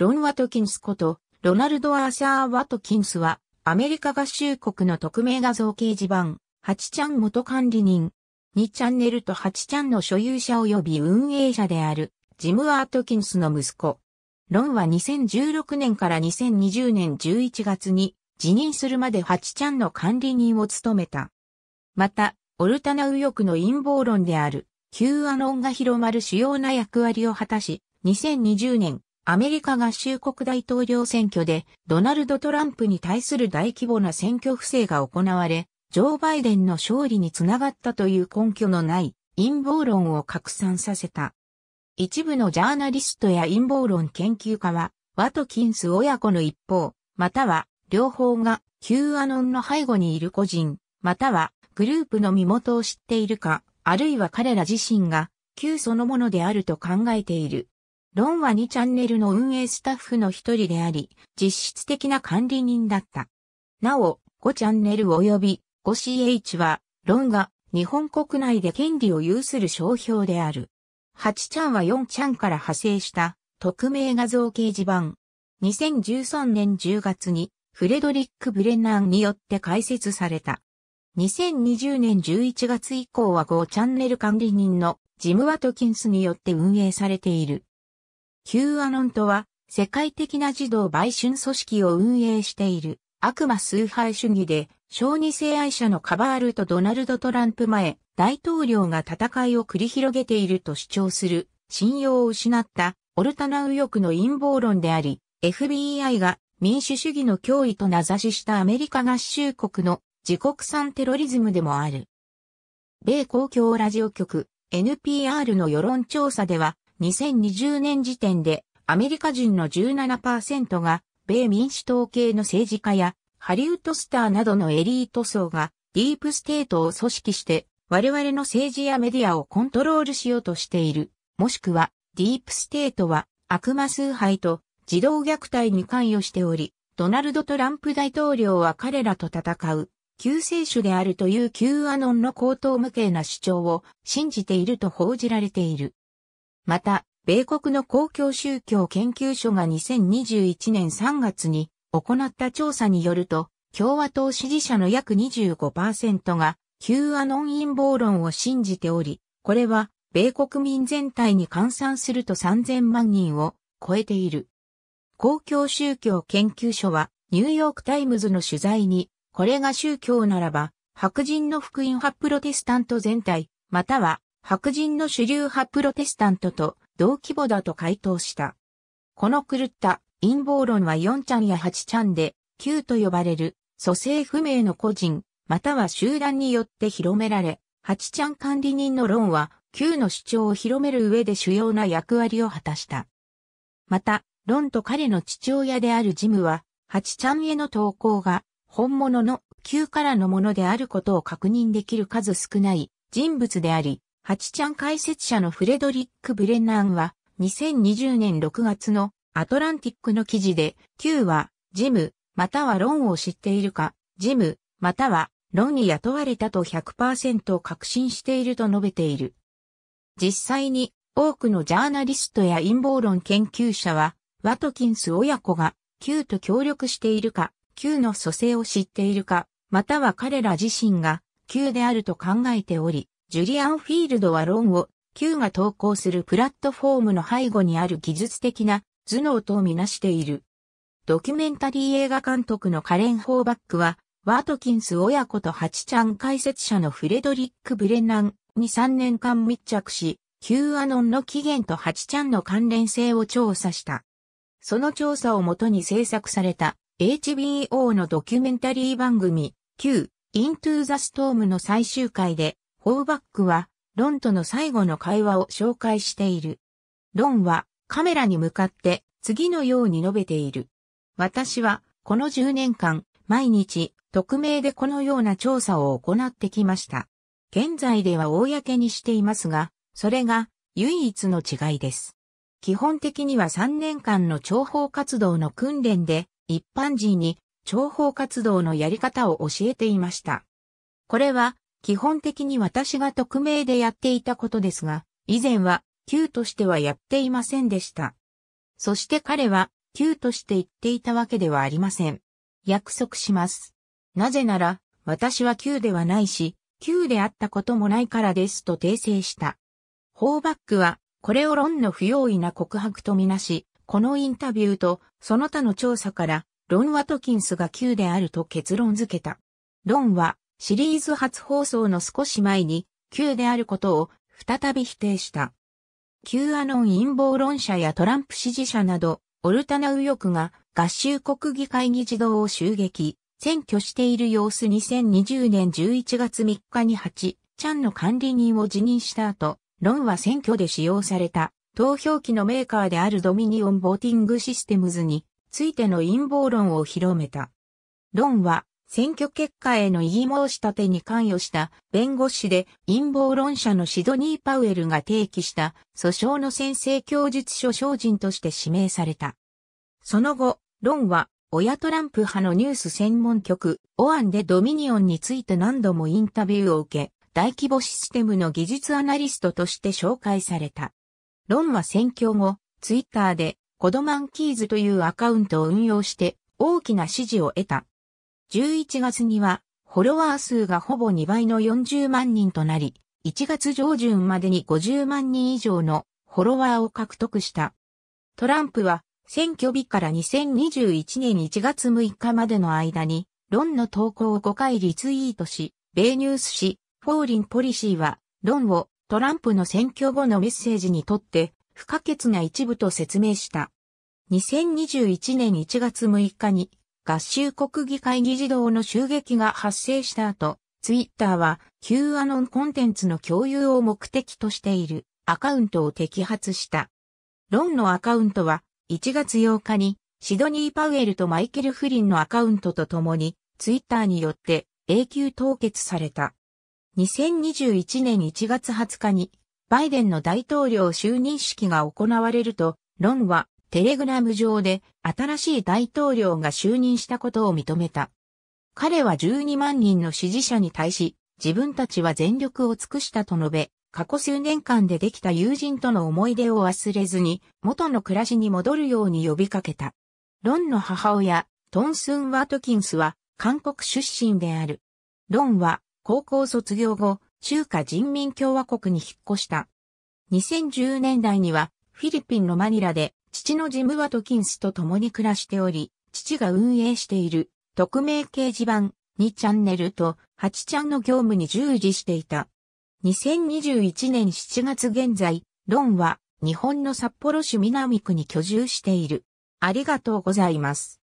ロン・ワトキンスこと、ロナルド・アーャー・ワトキンスは、アメリカ合衆国の匿名画像掲示板、8ちゃん元管理人、2チャンネルと8ちゃんの所有者及び運営者である、ジム・アートキンスの息子。ロンは2016年から2020年11月に辞任するまで8ちゃんの管理人を務めた。また、オルタナ右翼の陰謀論である Q アノンが広まる主要な役割を果たし、2020年アメリカ合衆国大統領選挙でドナルド・トランプに対する大規模な選挙不正が行われ、ジョー・バイデンの勝利につながったという根拠のない陰謀論を拡散させた。一部のジャーナリストや陰謀論研究家は、ワトキンス親子の一方、または両方が Q アノンの背後にいる個人、またはグループの身元を知っているか、あるいは彼ら自身が Q そのものであると考えている。ロンは2チャンネルの運営スタッフの一人であり、実質的な管理人だった。なお、5チャンネル及び 5CH は、ロンが日本国内で権利を有する商標である。8チャンは4チャンから派生した匿名画像掲示板。2013年10月にフレドリック・ブレナンによって開設された。2020年11月以降は5チャンネル管理人のジム・ワトキンスによって運営されている。Q アノンとは、世界的な児童売春組織を運営している悪魔崇拝主義で、小児性愛者のカバールとドナルド・トランプ前、大統領が戦いを繰り広げていると主張する、信用を失ったオルタナ右翼の陰謀論であり、FBI が民主主義の脅威と名指ししたアメリカ合衆国の自国産テロリズムでもある。米公共ラジオ局 NPR の世論調査では2020年時点でアメリカ人の17%が米民主党系の政治家やハリウッドスターなどのエリート層がディープステートを組織して我々の政治やメディアをコントロールしようとしている。もしくはディープステートは悪魔崇拝と児童虐待に関与しており、ドナルド・トランプ大統領は彼らと戦う救世主であるという旧アノンの高等無形な主張を信じていると報じられている。また、米国の公共宗教研究所が2021年3月に行った調査によると、共和党支持者の約25%が旧アノン陰謀論を信じており、これは米国民全体に換算すると3000万人を超えている。公共宗教研究所はニューヨークタイムズの取材に、これが宗教ならば、白人の福音派プロテスタント全体、または白人の主流派プロテスタントと同規模だと回答した。この狂った陰謀論は4ちゃんや8ちゃんで、Q と呼ばれる、蘇生不明の個人、または集団によって広められ、8ちゃん管理人の論は、Q の主張を広める上で主要な役割を果たした。また、論と彼の父親であるジムは、8ちゃんへの投稿が、本物の Q からのものであることを確認できる数少ない人物であり、8ちゃん解説者のフレドリック・ブレナンは、2020年6月のアトランティックの記事で、Q は、ジム、またはロンを知っているか、ジム、または、ロンに雇われたと100%確信していると述べている。実際に、多くのジャーナリストや陰謀論研究者は、ワトキンス親子が、Q と協力しているか、Q の蘇生を知っているか、または彼ら自身が、Q であると考えており、ジュリアン・フィールドは論を、Q が投稿するプラットフォームの背後にある技術的な頭脳とみなしている。ドキュメンタリー映画監督のカレン・ホーバックは、ワートキンス親子とハチちゃん解説者のフレドリック・ブレナンに3年間密着し、Q アノンの起源とハチちゃんの関連性を調査した。その調査をもとに制作された HBO のドキュメンタリー番組 Q Into the Storm の最終回でホーバックは、ロンとの最後の会話を紹介している。ロンはカメラに向かって次のように述べている。私はこの10年間毎日匿名でこのような調査を行ってきました。現在では公にしていますが、それが唯一の違いです。基本的には3年間の諜報活動の訓練で一般人に諜報活動のやり方を教えていました。これは基本的に私が匿名でやっていたことですが、以前は Q としてはやっていませんでした。そして彼は Q として言っていたわけではありません。約束します。なぜなら、私は Q ではないし、Q であったこともないからですと訂正した。ホーバックは、これを論の不用意な告白とみなし、このインタビューとその他の調査から、ロン・ワトキンスが Q であると結論付けた。ロンは、シリーズ初放送の少し前に、Q であることを再び否定した。Q アノン陰謀論者やトランプ支持者など、オルタナ右翼が合衆国議会議事堂を襲撃、占拠している様子2020年11月3日に8、ちゃんの管理人を辞任した後、論は選挙で使用された投票機のメーカーであるドミニオンボーティングシステムズについての陰謀論を広めた。論は選挙結果への異議申し立てに関与した弁護士で陰謀論者のシドニー・パウエルが提起した訴訟の宣誓供述書証人として指名された。その後、論は親トランプ派のニュース専門局オアンでドミニオンについて何度もインタビューを受け、大規模システムの技術アナリストとして紹介された。論は選挙後、ツイッターでコドマンキーズというアカウントを運用して大きな支持を得た。11月には、フォロワー数がほぼ2倍の40万人となり、1月上旬までに50万人以上のフォロワーを獲得した。トランプは選挙日から2021年1月6日までの間に、論の投稿を5回リツイートし、米ニュース誌、フォーリンポリシーは、論をトランプの選挙後のメッセージにとって不可欠な一部と説明した。2021年1月6日に合衆国議会議事堂の襲撃が発生した後、ツイッターは Q アノンコンテンツの共有を目的としているアカウントを摘発した。ロンのアカウントは1月8日にシドニー・パウエルとマイケル・フリンのアカウントと共にツイッターによって永久凍結された。2021年1月20日にバイデンの大統領就任式が行われると、ロンはテレグラム上で新しい大統領が就任したことを認めた。彼は12万人の支持者に対し、自分たちは全力を尽くしたと述べ、過去数年間でできた友人との思い出を忘れずに、元の暮らしに戻るように呼びかけた。ロンの母親、トンスン・ワートキンスは、韓国出身である。ロンは、高校卒業後、中華人民共和国に引っ越した。2010年代には、フィリピンのマニラで父のジムはトキンスと共に暮らしており、父が運営している匿名掲示板2チャンネルと8ちゃんの業務に従事していた。2021年7月現在、ロンは日本の札幌市南区に居住している。ありがとうございます。